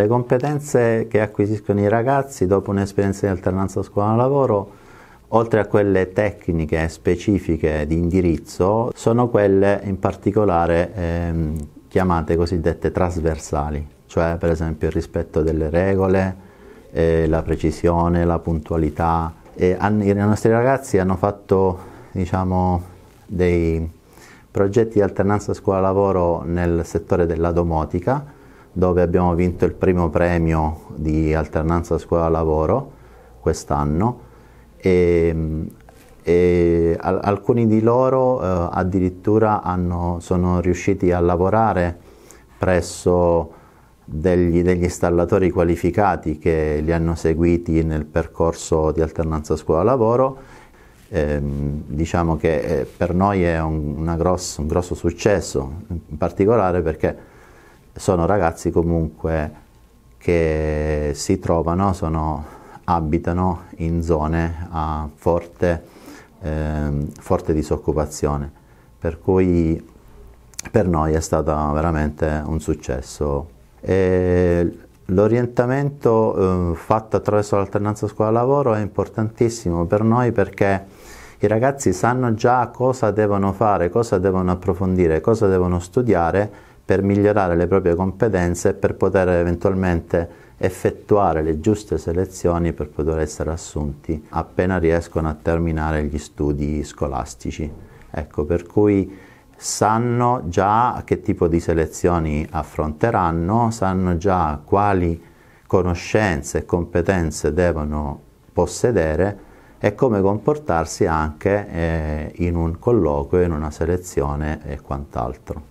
Le competenze che acquisiscono i ragazzi dopo un'esperienza di alternanza scuola-lavoro, oltre a quelle tecniche specifiche di indirizzo, sono quelle in particolare ehm, chiamate cosiddette trasversali, cioè per esempio il rispetto delle regole, eh, la precisione, la puntualità. E, hanno, I nostri ragazzi hanno fatto diciamo, dei progetti di alternanza scuola-lavoro nel settore della domotica, dove abbiamo vinto il primo premio di alternanza scuola-lavoro quest'anno e, e al, alcuni di loro eh, addirittura hanno, sono riusciti a lavorare presso degli, degli, installatori qualificati che li hanno seguiti nel percorso di alternanza scuola-lavoro. Eh, diciamo che eh, per noi è un, grosso, un grosso successo, in particolare perché sono ragazzi comunque che si trovano, sono, abitano in zone a forte, eh, forte disoccupazione, per cui per noi è stato veramente un successo. l'orientamento eh, fatto attraverso l'alternanza scuola-lavoro è importantissimo per noi perché i ragazzi sanno già cosa devono fare, cosa devono approfondire, cosa devono studiare per migliorare le proprie competenze e per poter eventualmente effettuare le giuste selezioni per poter essere assunti appena riescono a terminare gli studi scolastici. Ecco, per cui sanno già che tipo di selezioni affronteranno, sanno già quali conoscenze e competenze devono possedere e come comportarsi anche eh, in un colloquio, in una selezione e quant'altro.